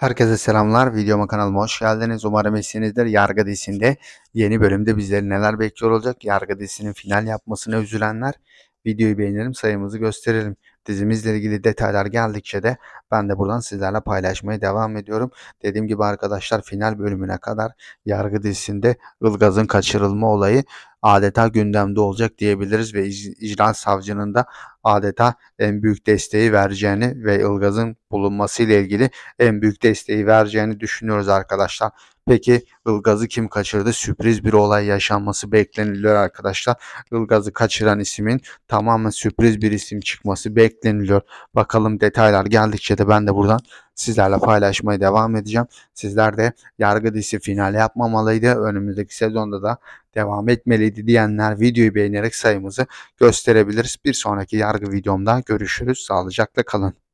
Herkese selamlar. Videoma kanalıma hoş geldiniz. Umarım iyisinizdir. Yargı dizisinde yeni bölümde bizleri neler bekliyor olacak? Yargı dizisinin final yapmasına üzülenler videoyu beğenelim sayımızı gösterelim. Dizimizle ilgili detaylar geldikçe de ben de buradan sizlerle paylaşmaya devam ediyorum. Dediğim gibi arkadaşlar final bölümüne kadar yargı dizisinde Ilgaz'ın kaçırılma olayı adeta gündemde olacak diyebiliriz ve icra savcının da adeta en büyük desteği vereceğini ve Ilgaz'ın bulunmasıyla ilgili en büyük desteği vereceğini düşünüyoruz arkadaşlar. Peki Ilgaz'ı kim kaçırdı? Sürpriz bir olay yaşanması bekleniliyor arkadaşlar. Ilgaz'ı kaçıran ismin tamamen sürpriz bir isim çıkması bekleniliyor. Bakalım detaylar geldikçe de ben de buradan sizlerle paylaşmaya devam edeceğim. Sizler de yargı dizisi final yapmamalıydı. Önümüzdeki sezonda da devam etmeliydi diyenler videoyu beğenerek sayımızı gösterebiliriz. Bir sonraki yargı videomda görüşürüz. Sağlıcakla kalın.